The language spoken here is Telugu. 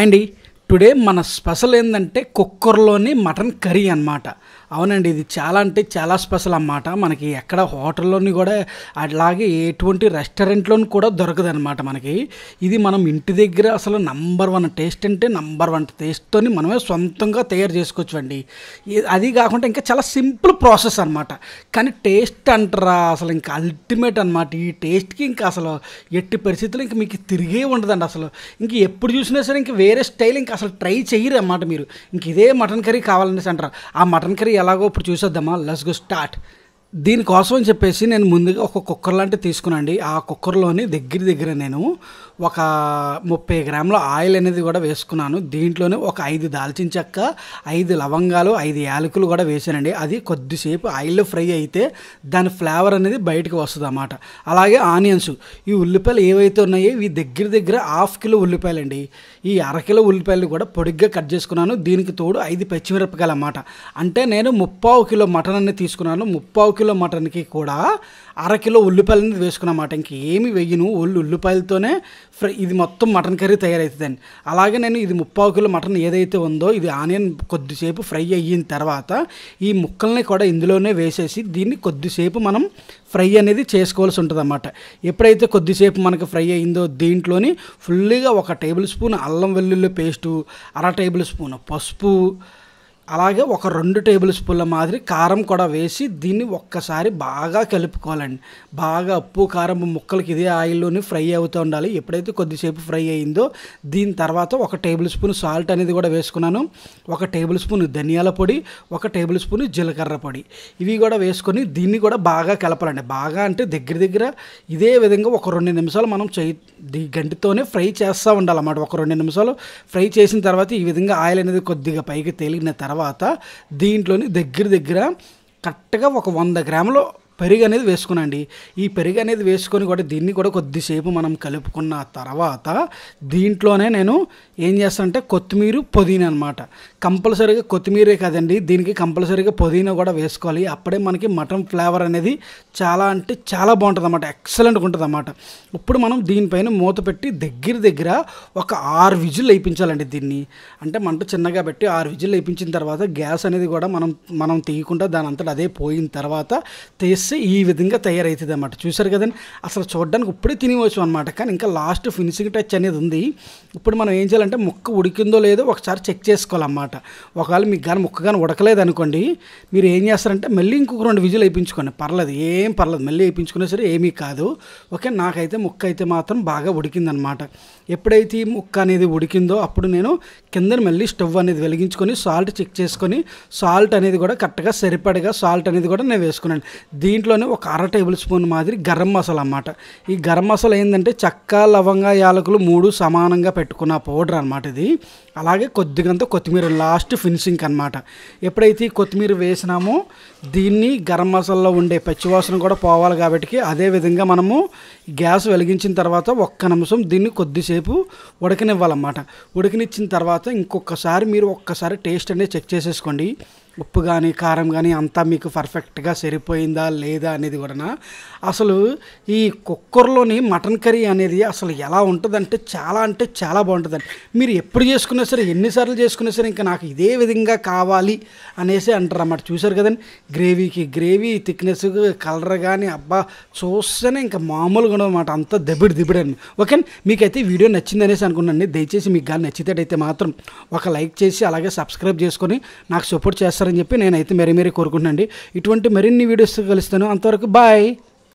అండ్ టుడే మన స్పెషల్ ఏంటంటే కుక్కర్లోని మటన్ కర్రీ అనమాట అవునండి ఇది చాలా అంటే చాలా స్పెషల్ అన్నమాట మనకి ఎక్కడ హోటల్లోని కూడా అలాగే ఎటువంటి రెస్టారెంట్లోని కూడా అనమాట మనకి ఇది మనం ఇంటి దగ్గర అసలు నంబర్ వన్ టేస్ట్ అంటే నంబర్ వన్ టేస్ట్తో మనమే సొంతంగా తయారు చేసుకోవచ్చు అండి అది కాకుండా ఇంకా చాలా సింపుల్ ప్రాసెస్ అనమాట కానీ టేస్ట్ అంటారా అసలు ఇంకా అల్టిమేట్ అనమాట ఈ టేస్ట్కి ఇంకా అసలు ఎట్టి పరిస్థితుల్లో ఇంకా మీకు తిరిగే ఉండదండి అసలు ఇంక ఎప్పుడు చూసినా సరే ఇంక వేరే స్టైల్ ఇంకా అసలు ట్రై చేయరు అన్నమాట మీరు ఇంక ఇదే మటన్ కర్రీ కావాలనేసి అంటారు ఆ మటన్ కర్రీ ఎలాగో ఇప్పుడు చూసేద్దామా లెస్ గో స్టార్ట్ దీనికోసం అని చెప్పేసి నేను ముందుగా ఒక కుక్కర్ లాంటివి తీసుకున్నాండి ఆ కుక్కర్లోని దగ్గర దగ్గర నేను ఒక ముప్పై గ్రాముల ఆయిల్ అనేది కూడా వేసుకున్నాను దీంట్లోనే ఒక ఐదు దాల్చిన చెక్క ఐదు లవంగాలు ఐదు యాలకులు కూడా వేసానండి అది కొద్దిసేపు ఆయిల్లో ఫ్రై అయితే దాని ఫ్లేవర్ అనేది బయటకు వస్తుంది అన్నమాట అలాగే ఆనియన్స్ ఈ ఉల్లిపాయలు ఏవైతే ఉన్నాయో ఇవి దగ్గర దగ్గర హాఫ్ కిలో ఉల్లిపాయలు అండి ఈ అరకిలో ఉల్లిపాయలు కూడా పొడిగ్గా కట్ చేసుకున్నాను దీనికి తోడు ఐదు పచ్చిమిరపకాయలు అన్నమాట అంటే నేను ముప్పావు కిలో మటన్ అనేది తీసుకున్నాను ముప్పావు కిలో మటన్కి కూడా అరకిలో ఉల్లిపాయలు అనేది వేసుకున్నమాట ఇంకేమి వెయ్యను ఉల్లి ఉల్లిపాయలతోనే ఫ్రై ఇది మొత్తం మటన్ కర్రీ తయారవుతుందండి అలాగే నేను ఇది ముప్పావు కిలో మటన్ ఏదైతే ఉందో ఇది ఆనియన్ కొద్దిసేపు ఫ్రై అయిన తర్వాత ఈ ముక్కల్ని కూడా ఇందులోనే వేసేసి దీన్ని కొద్దిసేపు మనం ఫ్రై అనేది చేసుకోవాల్సి ఉంటుంది అన్నమాట ఎప్పుడైతే కొద్దిసేపు మనకు ఫ్రై అయిందో దీంట్లోని ఫుల్గా ఒక టేబుల్ స్పూన్ అల్లం వెల్లుల్లి పేస్టు అర టేబుల్ స్పూన్ పసుపు అలాగే ఒక రెండు టేబుల్ స్పూన్ల మాదిరి కారం కూడా వేసి దీన్ని ఒక్కసారి బాగా కలుపుకోవాలండి బాగా అప్పు కారం ముక్కలకి ఇదే ఆయిల్లోని ఫ్రై అవుతూ ఉండాలి ఎప్పుడైతే కొద్దిసేపు ఫ్రై అయిందో దీని తర్వాత ఒక టేబుల్ స్పూన్ సాల్ట్ అనేది కూడా వేసుకున్నాను ఒక టేబుల్ స్పూన్ ధనియాల పొడి ఒక టేబుల్ స్పూన్ జీలకర్ర పొడి ఇవి కూడా వేసుకొని దీన్ని కూడా బాగా కలపాలండి బాగా అంటే దగ్గర దగ్గర ఇదే విధంగా ఒక రెండు నిమిషాలు మనం చే గంటితోనే ఫ్రై చేస్తూ ఉండాలన్నమాట ఒక రెండు నిమిషాలు ఫ్రై చేసిన తర్వాత ఈ విధంగా ఆయిల్ అనేది కొద్దిగా పైకి తేలిన తర్వాత తర్వాత దీంట్లోని దగ్గర దగ్గర కరెక్ట్గా ఒక వంద గ్రాములు పెరుగు అనేది వేసుకునండి ఈ పెరుగు అనేది వేసుకొని కూడా దీన్ని కూడా కొద్దిసేపు మనం కలుపుకున్న తర్వాత దీంట్లోనే నేను ఏం చేస్తానంటే కొత్తిమీర పుదీనా అనమాట కంపల్సరీగా కొత్తిమీరే కదండి దీనికి కంపల్సరీగా పుదీనా కూడా వేసుకోవాలి అప్పుడే మనకి మటన్ ఫ్లేవర్ అనేది చాలా అంటే చాలా బాగుంటుంది అన్నమాట ఎక్సలెంట్గా ఉంటుంది అన్నమాట ఇప్పుడు మనం దీనిపైన మూత పెట్టి దగ్గర దగ్గర ఒక ఆరు విజులు వేయించాలండి దీన్ని అంటే మంట చిన్నగా పెట్టి ఆరు విజులు వేయించిన తర్వాత గ్యాస్ అనేది కూడా మనం మనం తీయకుండా దాని అంతటా అదే పోయిన తర్వాత తీస్తే ఈ విధంగా తయారవుతుంది అన్నమాట చూసారు కదండి అసలు చూడడానికి ఇప్పుడే తినవచ్చు అనమాట కానీ ఇంకా లాస్ట్ ఫినిషింగ్ టచ్ అనేది ఉంది ఇప్పుడు మనం ఏం చేయాలంటే ముక్క ఉడికిందో లేదో ఒకసారి చెక్ చేసుకోవాలన్నమాట అనమాట ఒకవేళ మీకు కానీ ముక్క కానీ ఉడకలేదు అనుకోండి మీరు ఏం చేస్తారంటే మళ్ళీ ఇంకొక రెండు విజులు వేయించుకోండి పర్లేదు ఏం పర్లేదు మళ్ళీ వేయించుకున్నా సరే ఏమీ కాదు ఓకే నాకైతే ముక్క అయితే మాత్రం బాగా ఉడికిందనమాట ఎప్పుడైతే ఈ ముక్క అనేది ఉడికిందో అప్పుడు నేను కింద మళ్ళీ స్టవ్ అనేది వెలిగించుకొని సాల్ట్ చెక్ చేసుకొని సాల్ట్ అనేది కూడా కరెక్ట్గా సరిపడగా సాల్ట్ అనేది కూడా నేను వేసుకున్నాను దీంట్లోనే ఒక అర టేబుల్ స్పూన్ మాదిరి గరం మసాలా అన్నమాట ఈ గరం మసాలా ఏంటంటే చక్క లవంగా యాలకులు మూడు సమానంగా పెట్టుకున్న పౌడర్ అనమాట ఇది అలాగే కొద్దిగంత కొత్తిమీర లాస్ట్ ఫినిషింగ్ అనమాట ఎప్పుడైతే కొత్తిమీర వేసినామో దీన్ని గరం మసాలాలో ఉండే పచ్చివాసన కూడా పోవాలి కాబట్టి అదే విధంగా మనము గ్యాస్ వెలిగించిన తర్వాత ఒక్క నిమిషం దీన్ని కొద్దిసేపు ఉడకనివ్వాలన్నమాట ఉడకనిచ్చిన తర్వాత ఇంకొకసారి మీరు ఒక్కసారి టేస్ట్ అనేది చెక్ చేసేసుకోండి ఉప్పు కానీ కారం కానీ అంతా మీకు పర్ఫెక్ట్గా సరిపోయిందా లేదా అనేది కూడా అసలు ఈ కుక్కర్లోని మటన్ కర్రీ అనేది అసలు ఎలా ఉంటుందంటే చాలా అంటే చాలా బాగుంటుందండి మీరు ఎప్పుడు చేసుకున్నా సరే ఎన్నిసార్లు చేసుకున్నా సరే ఇంకా నాకు ఇదే విధంగా కావాలి అనేసి అంటారు అన్నమాట చూసారు కదండి గ్రేవీకి గ్రేవీ థిక్నెస్ కలర్ కానీ అబ్బా చూస్తేనే ఇంకా మామూలుగా అనమాట అంత దెబ్బడి దిబ్బడి అండి ఓకే మీకైతే వీడియో నచ్చింది అనేసి అనుకున్నాను దయచేసి మీకు కానీ నచ్చితేటైతే మాత్రం ఒక లైక్ చేసి అలాగే సబ్స్క్రైబ్ చేసుకొని నాకు సపోర్ట్ చేస్తాను చేస్తారని చెప్పి నేనైతే మెరీ మెరీ కోరుకుంటున్నాను ఇటువంటి మరిన్ని వీడియోస్ కలుస్తాను అంతవరకు బాయ్